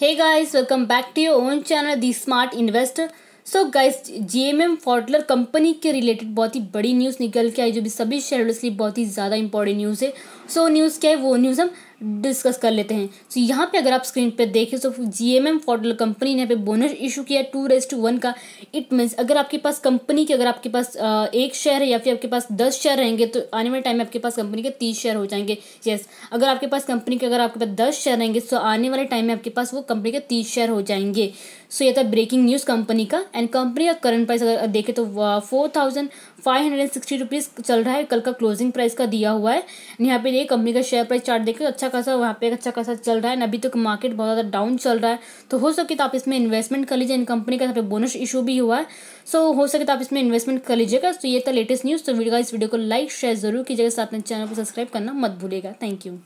Hey guys, welcome back to your own channel The Smart Investor. So guys GMM Pfaudler company के related बहुत ही बड़ी news निकल के आई जो भी सभी शेयर के लिए बहुत ही ज़्यादा इंपॉर्टेंट न्यूज़ है सो so, न्यूज़ क्या है वो न्यूज़ हम डिस्कस कर लेते हैं तो यहाँ पे अगर आप स्क्रीन पे देखें तो G M M Pfaudler company ने यहाँ पे बोनस इशू किया टू रेस टू वन का इट मीन्स अगर आपके पास कंपनी के अगर आपके पास एक शेयर है या फिर आपके पास दस शेयर रहेंगे तो आने वाले टाइम में आपके पास कंपनी के तीस शेयर हो जाएंगे येस अगर आपके पास कंपनी के अगर आपके पास दस शेयर रहेंगे तो आने वाले टाइम में आपके पास वो कंपनी के तीस शेयर हो जाएंगे सो ये था ब्रेकिंग न्यूज़ कंपनी का एंड कंपनी का करंट प्राइस अगर देखें तो four thousand five hundred and sixty rupees चल रहा है कल का क्लोजिंग प्राइस का दिया हुआ है यहाँ पे देखिए कंपनी का शेयर प्राइस चार्ट देखिए अच्छा अच्छा खासा वहाँ पे अच्छा खासा चल रहा है अभी तक तो मार्केट बहुत ज़्यादा डाउन चल रहा है तो हो सके तो आप इसमें इन्वेस्टमेंट कर लीजिए इन कंपनी का यहाँ पे बोनस इशू भी हुआ है सो हो सके तो आप इसमें इन्वेस्टमेंट कर लीजिएगा तो ये था लेटेस्ट न्यूज़ तो वीडियो इस वीडियो को लाइक शेयर जरूर कीजिएगा साथ में चैनल को सब्सक्राइब करना मत भूलेगा थैंक यू